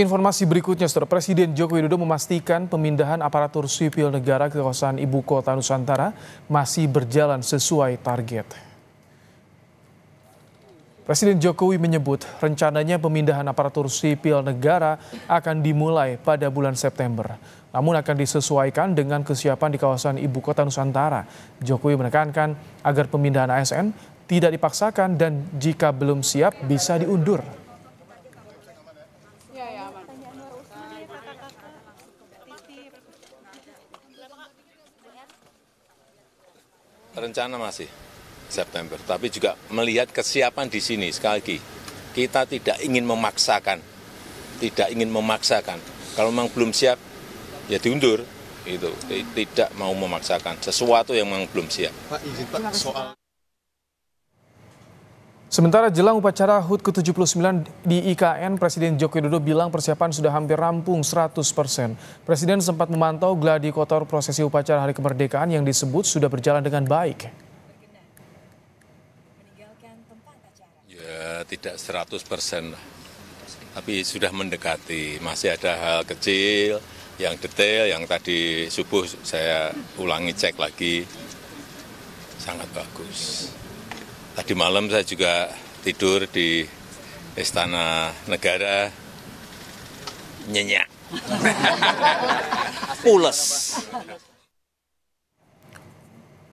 Informasi berikutnya, Saudara Presiden Joko Widodo memastikan pemindahan aparatur sipil negara ke kawasan ibu kota Nusantara masih berjalan sesuai target. Presiden Jokowi menyebut rencananya pemindahan aparatur sipil negara akan dimulai pada bulan September. Namun akan disesuaikan dengan kesiapan di kawasan ibu kota Nusantara. Jokowi menekankan agar pemindahan ASN tidak dipaksakan dan jika belum siap bisa diundur. Rencana masih September, tapi juga melihat kesiapan di sini. Sekali lagi, kita tidak ingin memaksakan, tidak ingin memaksakan. Kalau memang belum siap, ya diundur. Itu tidak mau memaksakan sesuatu yang memang belum siap. Pak, izin Pak soal. Sementara jelang upacara HUT ke-79 di IKN, Presiden Joko Widodo bilang persiapan sudah hampir rampung 100 persen. Presiden sempat memantau gladi kotor prosesi upacara Hari Kemerdekaan yang disebut sudah berjalan dengan baik. Ya, tidak 100 persen, tapi sudah mendekati. Masih ada hal kecil yang detail, yang tadi subuh saya ulangi cek lagi. Sangat bagus. Tadi malam saya juga tidur di Istana Negara, nyenyak, pules.